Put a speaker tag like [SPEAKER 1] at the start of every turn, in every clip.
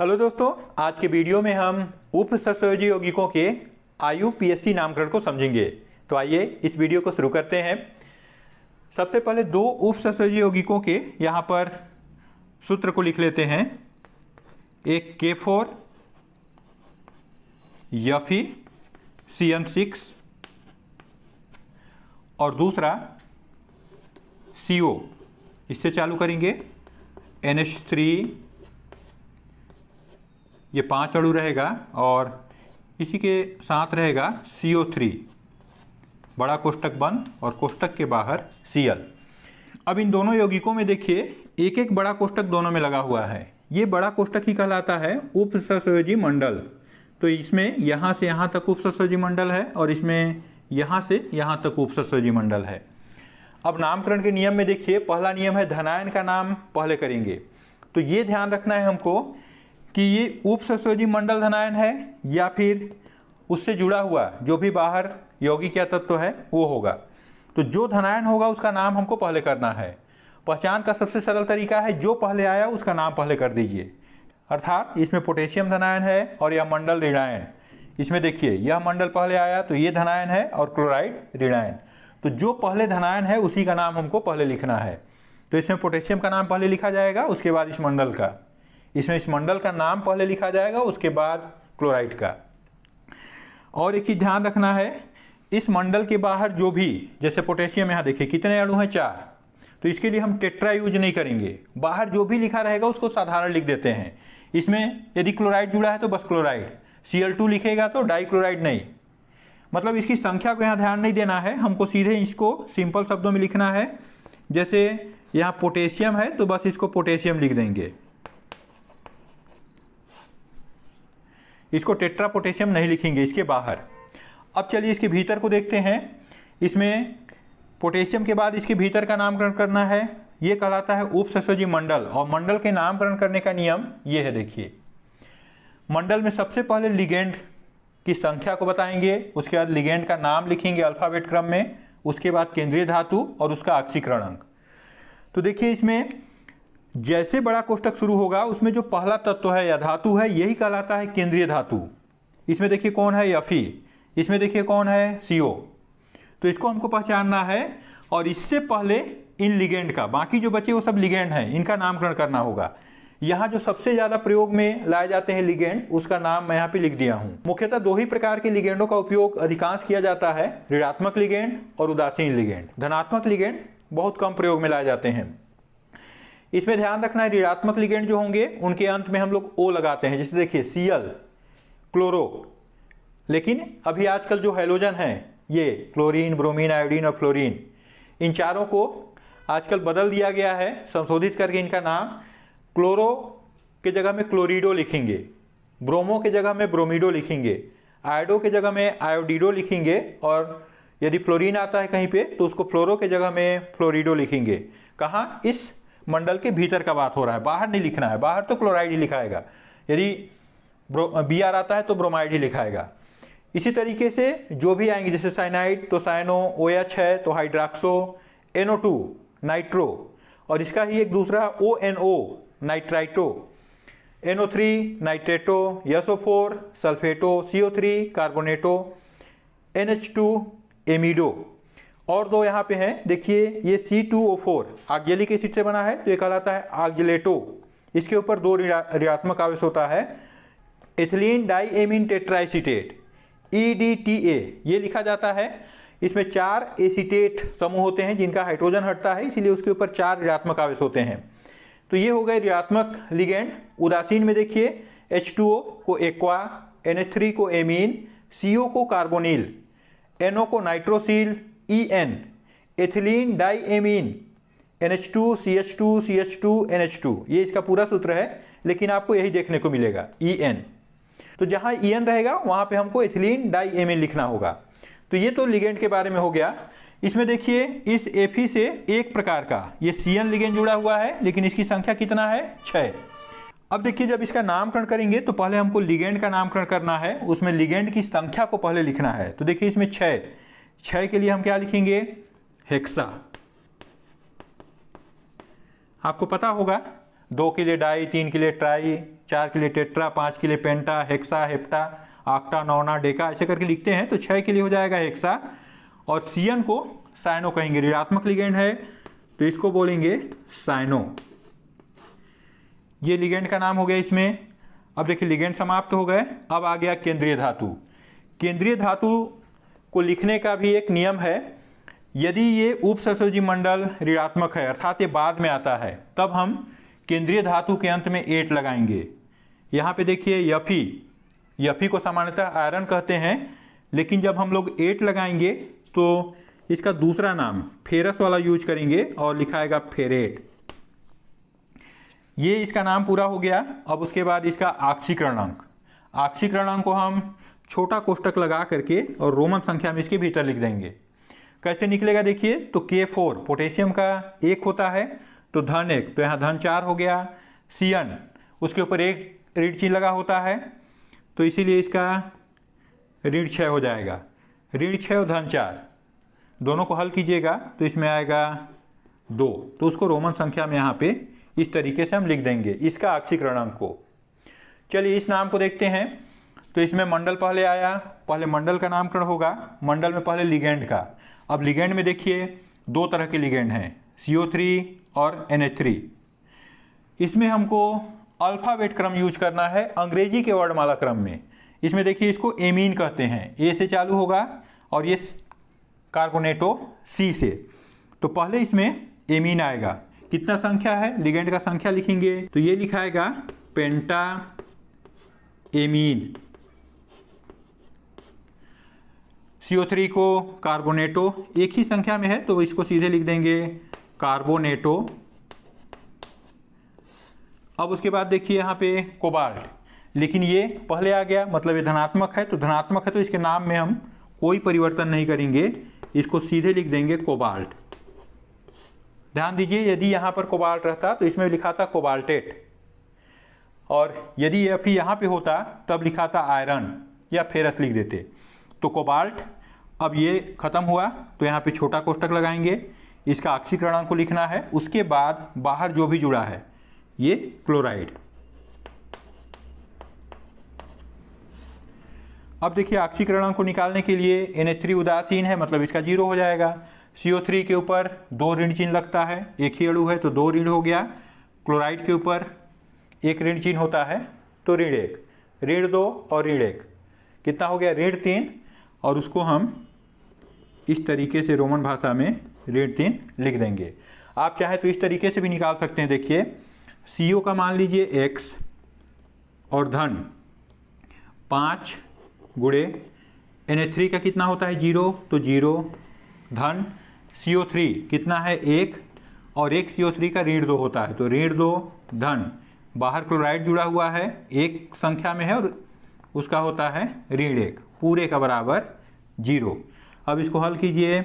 [SPEAKER 1] hello दोस्तों आज के वीडियो में हम उप सरसयोजी यौगिकों के आयु पीएससी नामकरण को समझेंगे तो आइए इस वीडियो को शुरू करते हैं सबसे पहले दो उप सस्वी यौगिकों के यहाँ पर सूत्र को लिख लेते हैं एक के फोर यफी सी एन सिक्स और दूसरा सी ओ इससे चालू करेंगे एन एच थ्री ये पाँच अड़ू रहेगा और इसी के साथ रहेगा सी ओ थ्री बड़ा कोष्टक वन और कोष्टक के बाहर सी एल अब इन दोनों यौगिकों में देखिए एक एक बड़ा कोष्टक दोनों में लगा हुआ है ये बड़ा कोष्टक ही कहलाता है उप मंडल तो इसमें यहाँ से यहाँ तक उप मंडल है और इसमें यहाँ से यहाँ तक उप मंडल है अब नामकरण के नियम में देखिए पहला नियम है धनायन का नाम पहले करेंगे तो ये ध्यान रखना है हमको कि ये उप सस्योजी मंडल धनायन है या फिर उससे जुड़ा हुआ जो भी बाहर यौगिक या तत्व है वो होगा तो जो धनायन होगा उसका नाम हमको पहले करना है पहचान का सबसे सरल तरीका है जो पहले आया उसका नाम पहले कर दीजिए अर्थात इसमें पोटेशियम धनायन है और यह मंडल ऋणायन इसमें देखिए यह मंडल पहले आया तो ये धनायन है और क्लोराइड ऋणायन तो जो पहले धनायन है उसी का नाम हमको पहले लिखना है तो इसमें पोटेशियम का नाम पहले लिखा जाएगा उसके बाद इस मंडल का इसमें इस मंडल का नाम पहले लिखा जाएगा उसके बाद क्लोराइड का और एक चीज़ ध्यान रखना है इस मंडल के बाहर जो भी जैसे पोटेशियम यहाँ देखिए कितने अणु हैं चार तो इसके लिए हम टेट्रा यूज नहीं करेंगे बाहर जो भी लिखा रहेगा उसको साधारण लिख देते हैं इसमें यदि क्लोराइड जुड़ा है तो बस क्लोराइड सी लिखेगा तो डाईक्लोराइड नहीं मतलब इसकी संख्या को यहाँ ध्यान नहीं देना है हमको सीधे इसको सिंपल शब्दों में लिखना है जैसे यहाँ पोटेशियम है तो बस इसको पोटेशियम लिख देंगे इसको टेट्रा पोटेशियम नहीं लिखेंगे इसके बाहर अब चलिए इसके भीतर को देखते हैं इसमें पोटेशियम के बाद इसके भीतर का नामकरण करना है ये कहलाता है उपसस्योजी मंडल और मंडल के नामकरण करने का नियम ये है देखिए मंडल में सबसे पहले लिगेंड की संख्या को बताएंगे उसके बाद लिगेंड का नाम लिखेंगे अल्फ़ाबेट क्रम में उसके बाद केंद्रीय धातु और उसका आक्षीकरण अंक तो देखिए इसमें जैसे बड़ा कोष्टक शुरू होगा उसमें जो पहला तत्व है या धातु है यही कहलाता है केंद्रीय धातु इसमें देखिए कौन है यफी इसमें देखिए कौन है सीओ तो इसको हमको पहचानना है और इससे पहले इन लिगेंड का बाकी जो बचे वो सब लिगेंड हैं इनका नामकरण करना होगा यहाँ जो सबसे ज़्यादा प्रयोग में लाए जाते हैं लिगेंड उसका नाम मैं यहाँ पे लिख दिया हूँ मुख्यतः दो ही प्रकार के लिगेंडों का उपयोग अधिकांश किया जाता है ऋणात्मक लिगेंड और उदासीन लिगेंड धनात्मक लिगेंड बहुत कम प्रयोग में लाए जाते हैं इसमें ध्यान रखना है ऋणात्मक लिगेंड जो होंगे उनके अंत में हम लोग ओ लगाते हैं जैसे देखिए सीएल क्लोरो लेकिन अभी आजकल जो हाइलोजन है ये क्लोरीन ब्रोमीन आयोडीन और फ्लोरीन इन चारों को आजकल बदल दिया गया है संशोधित करके इनका नाम क्लोरो के जगह में क्लोरीडो लिखेंगे ब्रोमो के जगह में ब्रोमीडो लिखेंगे आयोडो के जगह में आयोडीडो लिखेंगे और यदि फ्लोरीन आता है कहीं पे तो उसको फ्लोरो के जगह में फ्लोरीडो लिखेंगे कहाँ इस मंडल के भीतर का बात हो रहा है बाहर नहीं लिखना है बाहर तो क्लोराइड ही लिखाएगा यदि बी आर आता है तो ब्रोमाइड ही लिखाएगा इसी तरीके से जो भी आएंगे जैसे साइनाइड तो साइनो ओ एच है तो hydroxo N O two nitro और इसका ही एक दूसरा O N O nitrito N O three nitrato S O four sulphato C O three carbonato N H two amido और दो यहाँ पे हैं देखिए ये सी टू ओ फोर आगजली के से बना है तो ये कहलाता है आगजलेटो इसके ऊपर दो रियात्मक आवेश होता है ethylene diamine tetraacetate E D T A ये लिखा जाता है इसमें चार एसीटेट समूह होते हैं जिनका हाइड्रोजन हटता है इसीलिए उसके ऊपर चार रियात्मक आवेश होते हैं तो ये हो गए रियात्मक लिगेंड उदासीन में देखिए एच टू ओ को एक्वा एन थ्री को एमीन सी ओ को कार्बोनिल एनओ को nitrosyl E N ethylene diamine N H two C H two C H two N H two ये इसका पूरा सूत्र है लेकिन आपको यही देखने को मिलेगा ई e एन तो जहाँ ई e एन रहेगा वहाँ पे हमको एथिलीन डाई एमीन लिखना होगा तो ये तो लिगेंड के बारे में हो गया इसमें देखिए इस एफ से एक प्रकार का ये सी एन लिगेंड जुड़ा हुआ है लेकिन इसकी संख्या कितना है छः अब देखिए जब इसका नामकरण करेंगे तो पहले हमको लिगेंड का नामकरण करना है उसमें लिगेंड की संख्या को पहले लिखना है तो देखिए इसमें छः छह के लिए हम क्या लिखेंगे हेक्सा आपको पता होगा दो के लिए डाई तीन के लिए ट्राई चार के लिए टेट्रा पांच के लिए पेंटा हेक्सा हेप्टा आक्टा नौना डेका ऐसे करके लिखते हैं तो छह के लिए हो जाएगा हेक्सा और सीएन को साइनो कहेंगे ऋणात्मक लिगेंड है तो इसको बोलेंगे साइनो ये लिगेंड का नाम हो गया इसमें अब देखिए लिगेंड समाप्त हो गए अब आ गया केंद्रीय धातु केंद्रीय धातु को लिखने का भी एक नियम है यदि ये उप सरस्वती मंडल ऋणात्मक है अर्थात ये बाद में आता है तब हम केंद्रीय धातु के अंत में एट लगाएंगे यहाँ पे देखिए यफी यफी को सामान्यतः आयरन कहते हैं लेकिन जब हम लोग एट लगाएंगे तो इसका दूसरा नाम फेरस वाला यूज करेंगे और लिखाएगा फेरेट ये इसका नाम पूरा हो गया अब उसके बाद इसका आक्षीकरण अंक आक्षीकरण अंक को हम छोटा कोष्टक लगा करके और रोमन संख्या में इसके भीतर लिख देंगे कैसे निकलेगा देखिए तो के फोर पोटेशियम का एक होता है तो धन एक तो यहाँ धन चार हो गया सी एन उसके ऊपर एक ऋण चिन्ह लगा होता है तो इसीलिए इसका ऋण छः हो जाएगा ऋण छः और धन चार दोनों को हल कीजिएगा तो इसमें आएगा दो तो उसको रोमन संख्या में यहाँ पे इस तरीके से हम लिख देंगे इसका आक्षिक अंक को चलिए इस नाम को देखते हैं तो इसमें मंडल पहले आया पहले मंडल का नामकरण होगा मंडल में पहले लिगेंड का अब लिगेंड में देखिए दो तरह के लिगेंड हैं CO3 और NH3 इसमें हमको अल्फ़ाबेट क्रम यूज करना है अंग्रेजी के वर्णमाला क्रम में इसमें देखिए इसको एमीन कहते हैं ए से चालू होगा और ये कार्बोनेटो सी से तो पहले इसमें एमीन आएगा कितना संख्या है लिगेंड का संख्या लिखेंगे तो ये लिखाएगा पेंटा एमीन थ्री को कार्बोनेटो एक ही संख्या में है तो इसको सीधे लिख देंगे कार्बोनेटो अब उसके बाद देखिए यहाँ पे कोबाल्ट लेकिन ये पहले आ गया मतलब ये धनात्मक है तो धनात्मक है तो इसके नाम में हम कोई परिवर्तन नहीं करेंगे इसको सीधे लिख देंगे कोबाल्ट ध्यान दीजिए यदि यहाँ पर कोबाल्ट रहता तो इसमें लिखा था कोबाल्टेट और यदि ये अभी यहाँ पर होता तब लिखा था आयरन या फेरस लिख देते तो कोबाल्ट अब ये खत्म हुआ तो यहाँ पे छोटा कोष्टक लगाएंगे इसका आक्सीकरणांक को लिखना है उसके बाद बाहर जो भी जुड़ा है ये क्लोराइड अब देखिए आक्सीकरणांक को निकालने के लिए एन उदासीन है मतलब इसका जीरो हो जाएगा CO3 के ऊपर दो ऋण चिन्ह लगता है एक ही अड़ू है तो दो ऋण हो गया क्लोराइड के ऊपर एक ऋण चिन्ह होता है तो ऋण एक ऋण दो और ऋण एक कितना हो गया ऋण तीन और उसको हम इस तरीके से रोमन भाषा में ऋण तीन लिख देंगे आप चाहे तो इस तरीके से भी निकाल सकते हैं देखिए सी का मान लीजिए एक्स और धन पाँच गुड़े एन थ्री का कितना होता है जीरो तो जीरो धन सी ओ थ्री कितना है एक और एक सी ओ थ्री का ऋण दो होता है तो ऋण दो धन बाहर क्लोराइड जुड़ा हुआ है एक संख्या में है और उसका होता है ऋण एक पूरे का बराबर जीरो अब इसको हल कीजिए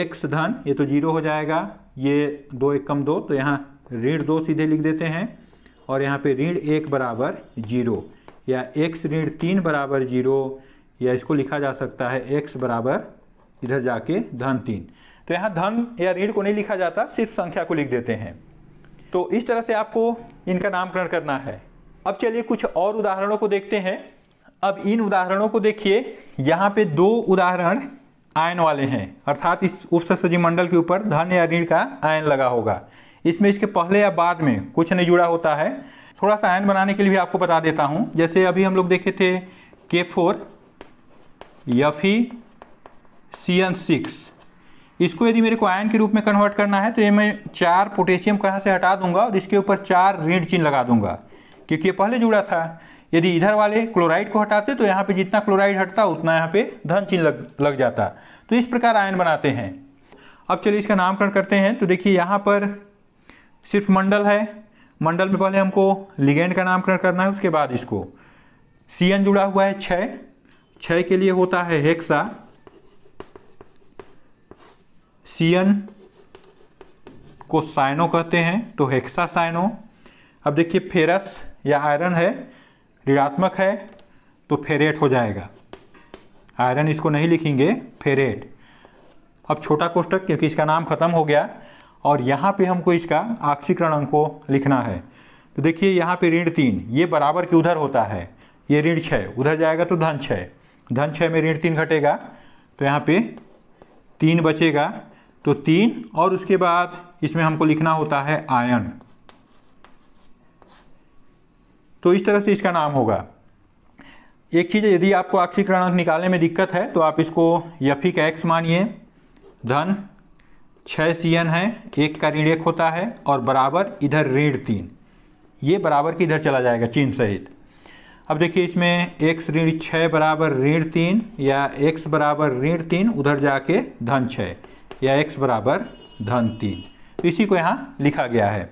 [SPEAKER 1] एक्स धन ये तो जीरो हो जाएगा ये दो एक कम दो तो यहाँ ऋण दो सीधे लिख देते हैं और यहाँ पे ऋण एक बराबर जीरो या एक्स ऋण तीन बराबर जीरो या इसको लिखा जा सकता है एक्स बराबर इधर जाके धन तीन तो यहाँ धन या ऋण को नहीं लिखा जाता सिर्फ संख्या को लिख देते हैं तो इस तरह से आपको इनका नामकरण करना है अब चलिए कुछ और उदाहरणों को देखते हैं अब इन उदाहरणों को देखिए यहाँ पे दो उदाहरण आयन वाले हैं अर्थात इस मंडल के ऊपर धन या ऋण का आयन लगा होगा इसमें इसके पहले या बाद में कुछ नहीं जुड़ा होता है थोड़ा सा आयन बनाने के लिए भी आपको बता देता हूँ जैसे अभी हम लोग देखे थे के फोर यफी सी एन सिक्स इसको यदि मेरे को आयन के रूप में कन्वर्ट करना है तो ये मैं चार पोटेशियम कहाँ से हटा दूंगा और इसके ऊपर चार ऋण चिन्ह लगा दूंगा क्योंकि ये पहले जुड़ा था यदि इधर वाले क्लोराइड को हटाते तो यहाँ पे जितना क्लोराइड हटता उतना यहाँ पे धन चिन्ह लग लग जाता तो इस प्रकार आयन बनाते हैं अब चलिए इसका नामकरण करते हैं तो देखिए यहाँ पर सिर्फ मंडल है मंडल में पहले हमको लिगेंड का नामकरण करना है उसके बाद इसको सी एन जुड़ा हुआ है छः छः के लिए होता है हेक्सा सी एन को साइनो कहते हैं तो हेक्सा साइनो अब देखिए फेरस या आयरन है ऋणात्मक है तो फेरेट हो जाएगा आयरन इसको नहीं लिखेंगे फेरेट अब छोटा कोष्टक क्योंकि इसका नाम खत्म हो गया और यहाँ पे हमको इसका आक्सीकरण अंक को लिखना है तो देखिए यहाँ पे ऋण तीन ये बराबर के उधर होता है ये ऋण छः उधर जाएगा तो धन छः धन छः में ऋण तीन घटेगा तो यहाँ पे तीन बचेगा तो तीन और उसके बाद इसमें हमको लिखना होता है आयन तो इस तरह से इसका नाम होगा एक चीज़ यदि आपको आक्षिक क्रणांक निकालने में दिक्कत है तो आप इसको यफी का एक्स मानिए धन छः सी एन है एक का ऋण एक होता है और बराबर इधर ऋण तीन ये बराबर की इधर चला जाएगा चीन सहित अब देखिए इसमें एक्स ऋण छः बराबर ऋण तीन या एक्स बराबर ऋण तीन उधर जाके धन छः या एक्स बराबर धन तीन तो इसी को यहाँ लिखा गया है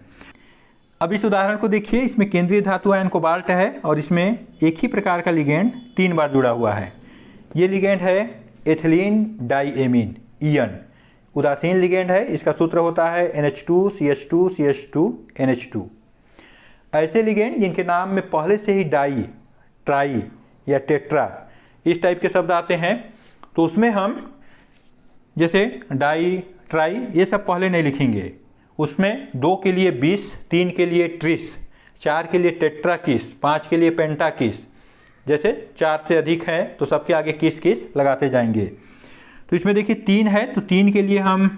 [SPEAKER 1] अब इस उदाहरण को देखिए इसमें केंद्रीय धातु आयन कोबाल्ट है और इसमें एक ही प्रकार का लिगेंड तीन बार जुड़ा हुआ है ये लिगेंड है एथिलीन डाईएमिन ईयन उदासीन लिगेंड है इसका सूत्र होता है N H two C H two C H two N H two ऐसे लिगेंड जिनके नाम में पहले से ही डाई ट्राई या टेट्रा इस टाइप के शब्द आते हैं तो उसमें हम जैसे डाई ट्राई ये सब पहले नहीं लिखेंगे उसमें दो के लिए बीस तीन के लिए ट्रिस चार के लिए टेट्रा किस पाँच के लिए पेंटा किस जैसे चार से अधिक है तो सबके आगे किस किस लगाते जाएंगे तो इसमें देखिए तीन है तो तीन के लिए हम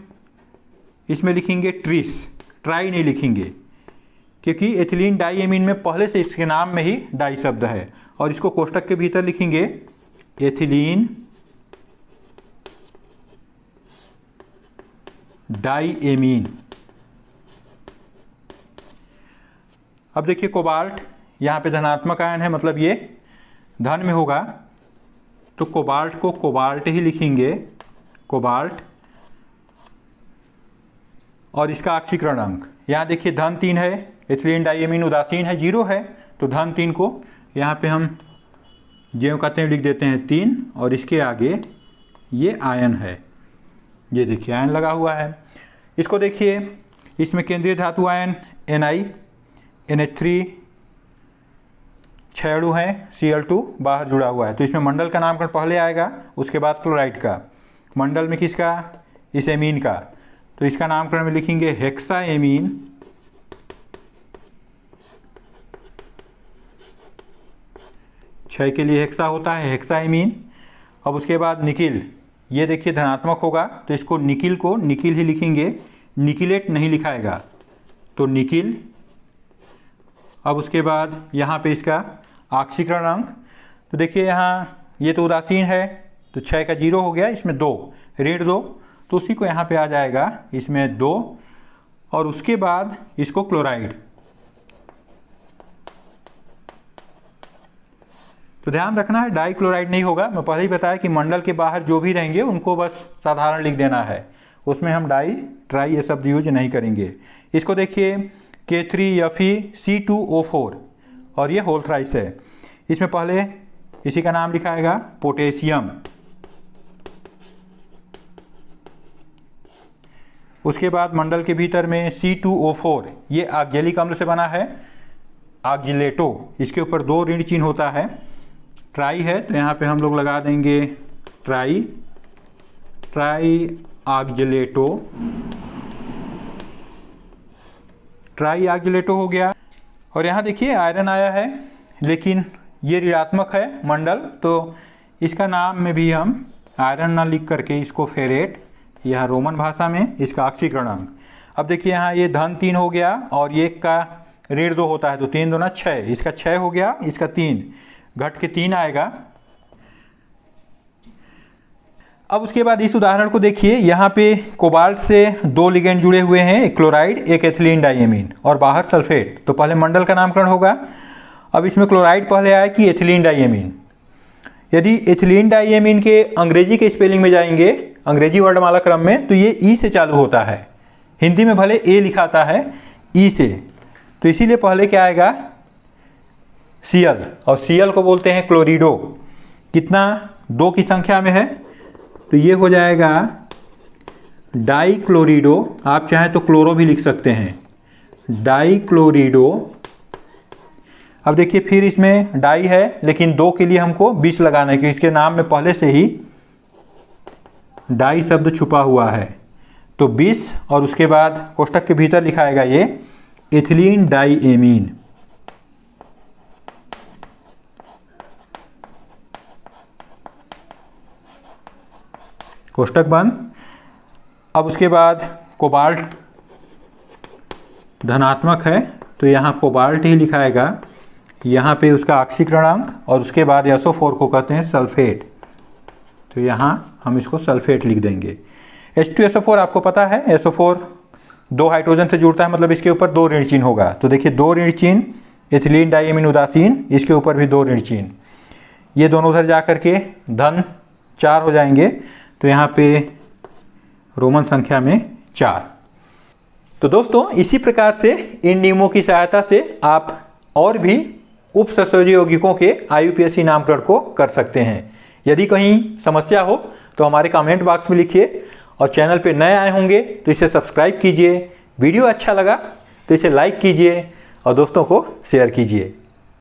[SPEAKER 1] इसमें लिखेंगे ट्रिस ट्राई नहीं लिखेंगे क्योंकि एथिलीन डाई एमीन में पहले से इसके नाम में ही डाई शब्द है और इसको कोष्टक के भीतर लिखेंगे एथिलीन डाई एमीन अब देखिए कोबाल्ट यहाँ पे धनात्मक आयन है मतलब ये धन में होगा तो कोबाल्ट को कोबाल्ट ही लिखेंगे कोबाल्ट और इसका आक्सीकरण अंक यहाँ देखिए धन तीन है इथिलीन डाइएमिन उदासीन है जीरो है तो धन तीन को यहाँ पे हम जेव कहते हैं लिख देते हैं तीन और इसके आगे ये आयन है ये देखिए आयन लगा हुआ है इसको देखिए इसमें केंद्रीय धातु ion N I N H three छेड़ू है सी एल टू बाहर जुड़ा हुआ है तो इसमें मंडल का नामकरण पहले आएगा उसके बाद क्लोराइड का मंडल में किसका इस एमीन का तो इसका नामकरण में लिखेंगे हेक्सा एमीन छ के लिए हेक्सा होता है हेक्सा एमीन अब उसके बाद निकिल ये देखिए धनात्मक होगा तो इसको निकिल को निकिल ही लिखेंगे निकिलेट नहीं लिखाएगा तो निकिल अब उसके बाद यहाँ पे इसका आक्षिकरण अंक तो देखिए यहाँ ये तो उदासीन है तो छः का जीरो हो गया इसमें दो ऋण दो तो उसी को यहाँ पे आ जाएगा इसमें दो और उसके बाद इसको क्लोराइड तो ध्यान रखना है डाई क्लोराइड नहीं होगा मैं पहले ही बताया कि मंडल के बाहर जो भी रहेंगे उनको बस साधारण लिख देना है उसमें हम डाई ट्राई ये शब्द यूज नहीं करेंगे इसको देखिए K three F E C two O four और ये थ्राइस है इसमें पहले इसी का नाम लिखाएगा पोटेशियम उसके बाद मंडल के भीतर में सी टू ओ फोर ये आगजेली कमल से बना है आगजिलेटो इसके ऊपर दो ऋण चिन्ह होता है ट्राई है तो यहाँ पे हम लोग लगा देंगे tri tri oxalato tri oxalato हो गया और यहाँ देखिए आयरन आया है लेकिन ये ऋणात्मक है मंडल तो इसका नाम में भी हम आयरन ना लिख करके इसको फेरेट यह रोमन भाषा में इसका अंक अब देखिए यहाँ ये धन तीन हो गया और ये का ऋण दो होता है तो तीन दो ना छः इसका छः हो गया इसका तीन घट के तीन आएगा अब उसके बाद इस उदाहरण को देखिए यहाँ पे कोबाल्ट से दो लिगेंड जुड़े हुए हैं एक क्लोराइड एक एथिलीन डाइएमीन और बाहर सल्फेट तो पहले मंडल का नामकरण होगा अब इसमें क्लोराइड पहले आया कि एथिलीन डाइएमीन यदि एथिलीन डाइएमीन के अंग्रेजी के स्पेलिंग में जाएंगे अंग्रेजी वाला क्रम में तो ये ई से चालू होता है हिंदी में भले ए लिखाता है ई से तो इसीलिए पहले क्या आएगा सी और सी को बोलते हैं क्लोरीडो कितना दो की संख्या में है तो ये हो जाएगा डाईक्लोरीडो आप चाहें तो क्लोरो भी लिख सकते हैं डाईक्लोरीडो अब देखिए फिर इसमें डाई है लेकिन दो के लिए हमको बीच लगाना है क्योंकि इसके नाम में पहले से ही डाई शब्द छुपा हुआ है तो बीस और उसके बाद कोष्टक के भीतर लिखाएगा ये एथिलीन डाई एमीन कोष्टक बंद अब उसके बाद कोबाल्ट धनात्मक है तो यहाँ कोबाल्ट ही लिखाएगा यहाँ पे उसका आक्सीकरणांक और उसके बाद फोर को कहते हैं सल्फेट तो यहाँ हम इसको सल्फेट लिख देंगे एच टू एसओ फोर आपको पता है एसओ फोर दो हाइड्रोजन से जुड़ता है मतलब इसके ऊपर दो ऋण चिन्ह होगा तो देखिए दो ऋण चिन्ह एथिलीन डाइमिन उदासीन इसके ऊपर भी दो ऋण चिन्ह ये दोनों उधर जा करके धन चार हो जाएंगे तो यहाँ पे रोमन संख्या में चार तो दोस्तों इसी प्रकार से इन नियमों की सहायता से आप और भी उप सहयोगिकों के आई नामकरण को कर सकते हैं यदि कहीं समस्या हो तो हमारे कमेंट बॉक्स में लिखिए और चैनल पे नए आए होंगे तो इसे सब्सक्राइब कीजिए वीडियो अच्छा लगा तो इसे लाइक कीजिए और दोस्तों को शेयर कीजिए